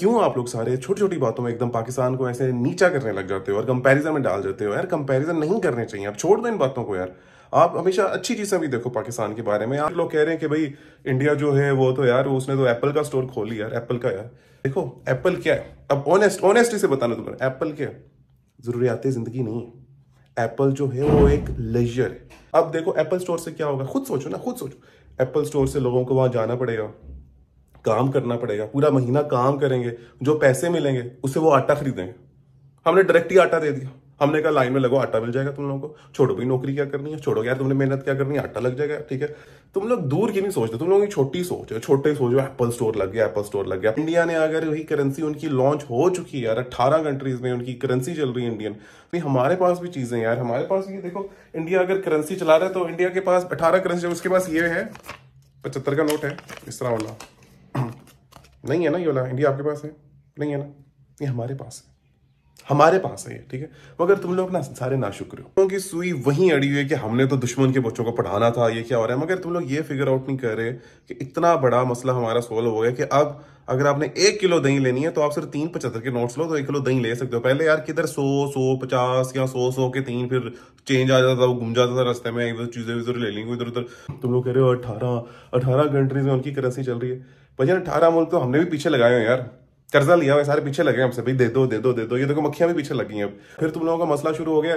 क्यों आप लोग सारे छोटी छोटी बातों में एकदम पाकिस्तान को ऐसे नीचा करने लग जाते हो और कंपैरिजन में डाल जाते हो यार कंपैरिजन नहीं करने चाहिए आप छोड़ दो इन बातों को यार आप हमेशा अच्छी चीजें भी देखो पाकिस्तान के बारे में आप लोग कह रहे हैं कि भाई इंडिया जो है वो तो यार उसने तो एप्पल का स्टोर खोल लिया एप्पल का यार देखो एप्पल क्या है अब ऑनेस्ट ऑनेस्टी से बताना तुम्हें एप्पल क्या जरूरियात जिंदगी नहीं है एप्पल जो है वो एक लेजर है अब देखो एप्पल स्टोर से क्या होगा खुद सोचो ना खुद सोचो एप्पल स्टोर से लोगों को वहां जाना पड़ेगा काम करना पड़ेगा पूरा महीना काम करेंगे जो पैसे मिलेंगे उससे वो आटा खरीदेंगे हमने डायरेक्ट ही आटा दे दिया हमने कहा लाइन में लगो आटा मिल जाएगा तुम लोगों को छोड़ो भाई नौकरी क्या करनी है छोड़ो यार तुमने मेहनत क्या करनी है आटा लग जाएगा ठीक है तुम लोग दूर की नहीं सोचते तुम लोगों की छोटी सोच है छोटे सोच एप्पल स्टोर लग गया एप्पल स्टोर लग गया इंडिया ने अगर वही करेंसी उनकी लॉन्च हो चुकी है यार अट्ठारह कंट्रीज में उनकी करेंसी चल रही है इंडियन तो हमारे पास भी चीजें यार हमारे पास ये देखो इंडिया अगर करेंसी चला रहा है तो इंडिया के पास अठारह करेंसी उसके पास ये है पचहत्तर का नोट है इस तरह वाला नहीं है ना ये वाला इंडिया आपके पास है नहीं है ना ये हमारे पास है हमारे पास है ये ठीक है मगर तुम लोग ना सारे ना शुक्र हो क्योंकि सुई वहीं अड़ी हुई है कि हमने तो दुश्मन के बच्चों को पढ़ाना था ये क्या हो रहा है मगर तुम लोग ये फिगर आउट नहीं कर रहे कि इतना बड़ा मसला हमारा सोल्व हो गया कि अब अगर आपने एक किलो दही लेनी है तो आप सिर्फ तीन पचहत्तर के नोट्स लो तो एक किलो दही ले सकते हो पहले यार किधर सौ सौ पचास या सौ सौ के तीन फिर चेंज आ जाता था वो घूम जाता था रास्ते में इधर चीज़ें उधर ले लेंगे इधर उधर तुम लोग कह रहे हो अठारह अठारह कंट्रीज में उनकी करेंसी चल रही है भाई यार अठारह मुल्क तो हमने भी पीछे लगाए हैं यार कर्जा लिया हुआ सारे पीछे लगे हैं हमसे भाई दे दो दे दो दे दो ये देखो मक्खियां भी पीछे लगी हैं अब फिर तुम लोगों का मसला शुरू हो गया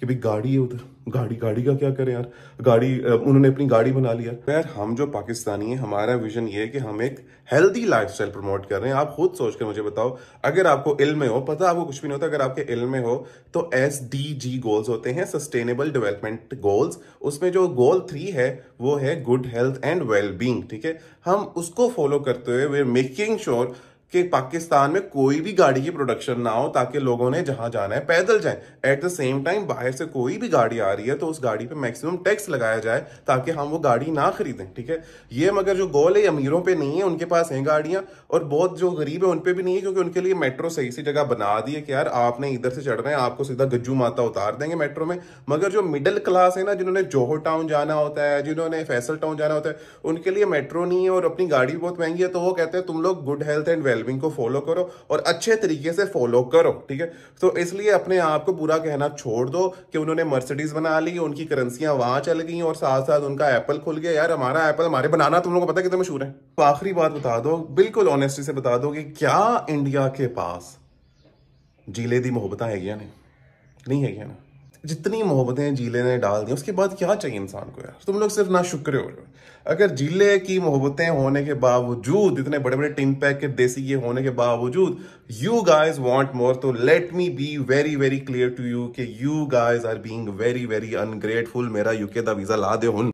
कि भाई गाड़ी है उधर गाड़ी गाड़ी का क्या करें यार गाड़ी उन्होंने अपनी गाड़ी बना लिया तो यार हम जो पाकिस्तानी हैं हमारा विजन ये है कि हम एक हेल्दी लाइफस्टाइल प्रमोट कर रहे हैं आप खुद सोच कर मुझे बताओ अगर आपको इल्म में हो पता आपको कुछ भी नहीं होता अगर आपके इल्म में हो तो एस डी जी गोल्स होते हैं सस्टेनेबल डेवलपमेंट गोल्स उसमें जो गोल थ्री है वो है good health and well being ठीक है हम उसको फॉलो करते हुए वे मेकिंग श्योर कि पाकिस्तान में कोई भी गाड़ी की प्रोडक्शन ना हो ताकि लोगों ने जहां जाना है पैदल जाएं एट द सेम टाइम बाहर से कोई भी गाड़ी आ रही है तो उस गाड़ी पे मैक्सिमम टैक्स लगाया जाए ताकि हम वो गाड़ी ना खरीदें ठीक है ये मगर जो गोल है अमीरों पे नहीं है उनके पास हैं गाड़ियां और बहुत जो गरीब है उन पर भी नहीं है क्योंकि उनके लिए मेट्रो सही सी जगह बना दी है कि यार आपने इधर से चढ़ रहे हैं आपको सीधा गज्जू माता उतार देंगे मेट्रो में मगर जो मिडिल क्लास है ना जिन्होंने जोहो टाउन जाना होता है जिन्होंने फैसल टाउन जाना होता है उनके लिए मेट्रो नहीं है और अपनी गाड़ी बहुत महंगी है तो वो कहते हैं तुम लोग good health and wealth Calvin को फॉलो करो और अच्छे तरीके से फॉलो करो ठीक है तो इसलिए अपने आप को बुरा कहना छोड़ दो कि उन्होंने मर्सिडीज बना ली उनकी करेंसियां वहां चल गई और साथ साथ उनका एप्पल खुल गया यार हमारा एप्पल हमारे बनाना तुम लोगों को पता कितने मशहूर है तो आखिरी बात बता दो बिल्कुल ऑनेस्टी से बता दो कि क्या इंडिया के पास जिले दी मोहब्बत है नहीं है ना जितनी मोहब्बतें झीले ने डाल दी उसके बाद क्या चाहिए इंसान को यार तुम लोग सिर्फ ना शुक्र हो रहे हो अगर झीले की मोहब्बतें होने के बावजूद इतने बड़े बड़े टिन पैक के देसी ये होने के बावजूद यू गाइज वॉन्ट मोर तो let me be very very clear to you कि you guys are being very very ungrateful मेरा यूके का वीज़ा ला दे हूँ